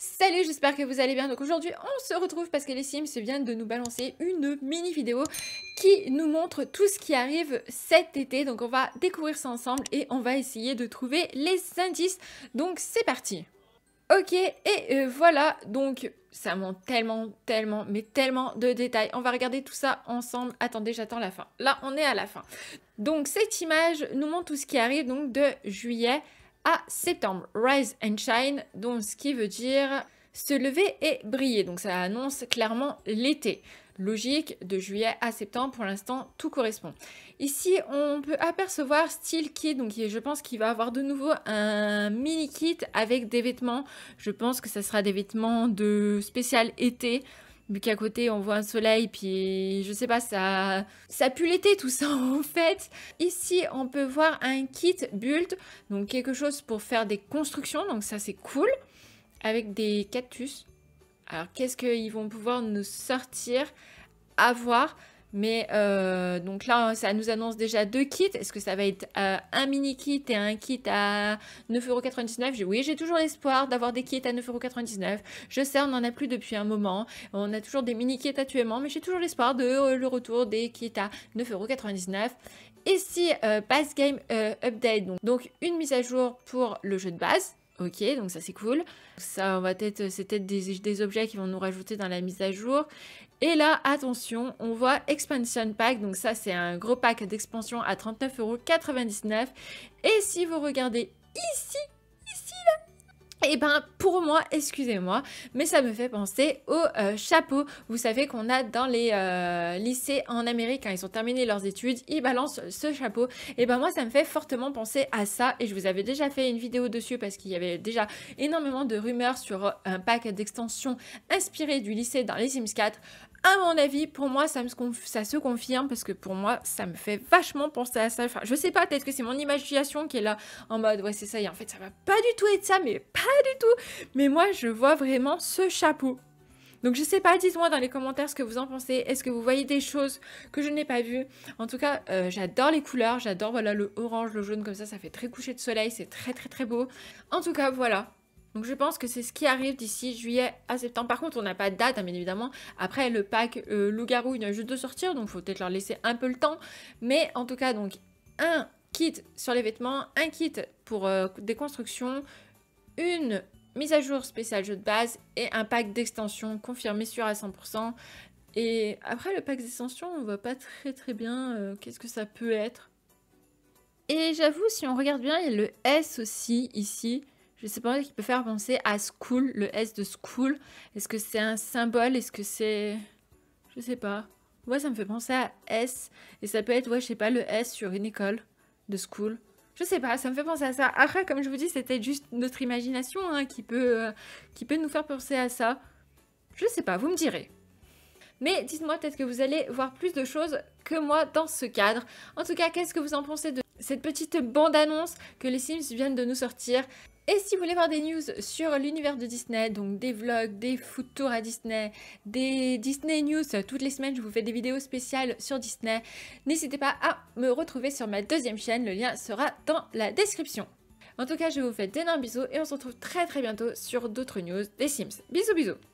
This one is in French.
Salut, j'espère que vous allez bien. Donc aujourd'hui, on se retrouve parce que les Sims viennent de nous balancer une mini vidéo qui nous montre tout ce qui arrive cet été. Donc on va découvrir ça ensemble et on va essayer de trouver les indices. Donc c'est parti Ok, et euh, voilà, donc ça monte tellement, tellement, mais tellement de détails. On va regarder tout ça ensemble. Attendez, j'attends la fin. Là, on est à la fin. Donc cette image nous montre tout ce qui arrive donc de juillet septembre. Rise and Shine, donc ce qui veut dire se lever et briller. Donc ça annonce clairement l'été. Logique, de juillet à septembre, pour l'instant, tout correspond. Ici, on peut apercevoir Steel Kit, donc je pense qu'il va avoir de nouveau un mini kit avec des vêtements. Je pense que ça sera des vêtements de spécial été vu qu'à côté on voit un soleil, puis je sais pas, ça, ça pue l'été tout ça en fait. Ici on peut voir un kit build, donc quelque chose pour faire des constructions, donc ça c'est cool, avec des cactus. Alors qu'est-ce qu'ils vont pouvoir nous sortir À voir. Mais euh, donc là, hein, ça nous annonce déjà deux kits. Est-ce que ça va être euh, un mini kit et un kit à 9,99€ Oui, j'ai toujours l'espoir d'avoir des kits à 9,99€. Je sais, on n'en a plus depuis un moment. On a toujours des mini kits actuellement, mais j'ai toujours l'espoir de euh, le retour des kits à 9,99€. Et si Base Game Update, donc une mise à jour pour le jeu de base, Ok, donc ça c'est cool. Ça, on va peut-être, c'est peut-être des, des, objets qui vont nous rajouter dans la mise à jour. Et là, attention, on voit Expansion Pack. Donc ça, c'est un gros pack d'expansion à 39,99€. Et si vous regardez ici, et eh ben pour moi, excusez-moi, mais ça me fait penser au euh, chapeau. Vous savez qu'on a dans les euh, lycées en Amérique, quand hein, ils ont terminé leurs études, ils balancent ce chapeau. Et eh ben moi, ça me fait fortement penser à ça. Et je vous avais déjà fait une vidéo dessus parce qu'il y avait déjà énormément de rumeurs sur euh, un pack d'extensions inspiré du lycée dans les Sims 4 à mon avis, pour moi, ça, ça se confirme parce que pour moi, ça me fait vachement penser à ça. Enfin, je sais pas, peut-être que c'est mon imagination qui est là en mode ouais, c'est ça, et en fait, ça va pas du tout être ça, mais pas du tout. Mais moi, je vois vraiment ce chapeau. Donc je sais pas, dites-moi dans les commentaires ce que vous en pensez. Est-ce que vous voyez des choses que je n'ai pas vues En tout cas, euh, j'adore les couleurs, j'adore voilà le orange, le jaune comme ça, ça fait très coucher de soleil, c'est très très très beau. En tout cas, voilà, donc je pense que c'est ce qui arrive d'ici juillet à septembre. Par contre, on n'a pas de date, hein, bien évidemment. Après, le pack euh, Loup-Garou, il vient juste de sortir, donc il faut peut-être leur laisser un peu le temps. Mais en tout cas, donc, un kit sur les vêtements, un kit pour euh, des constructions, une mise à jour spéciale jeu de base et un pack d'extension confirmé sur à 100%. Et après, le pack d'extension, on voit pas très très bien euh, qu'est-ce que ça peut être. Et j'avoue, si on regarde bien, il y a le S aussi ici. Je sais pas qui peut faire penser à school, le S de school. Est-ce que c'est un symbole Est-ce que c'est... Je sais pas. Ouais, ça me fait penser à S. Et ça peut être, ouais, je sais pas, le S sur une école de school. Je sais pas, ça me fait penser à ça. Après, comme je vous dis, c'était juste notre imagination hein, qui, peut, euh, qui peut nous faire penser à ça. Je sais pas, vous me direz. Mais dites-moi peut-être que vous allez voir plus de choses que moi dans ce cadre. En tout cas, qu'est-ce que vous en pensez de cette petite bande-annonce que les Sims viennent de nous sortir. Et si vous voulez voir des news sur l'univers de Disney, donc des vlogs, des photos tours à Disney, des Disney News, toutes les semaines je vous fais des vidéos spéciales sur Disney, n'hésitez pas à me retrouver sur ma deuxième chaîne, le lien sera dans la description. En tout cas, je vous fais d'énormes bisous et on se retrouve très très bientôt sur d'autres news des Sims. Bisous bisous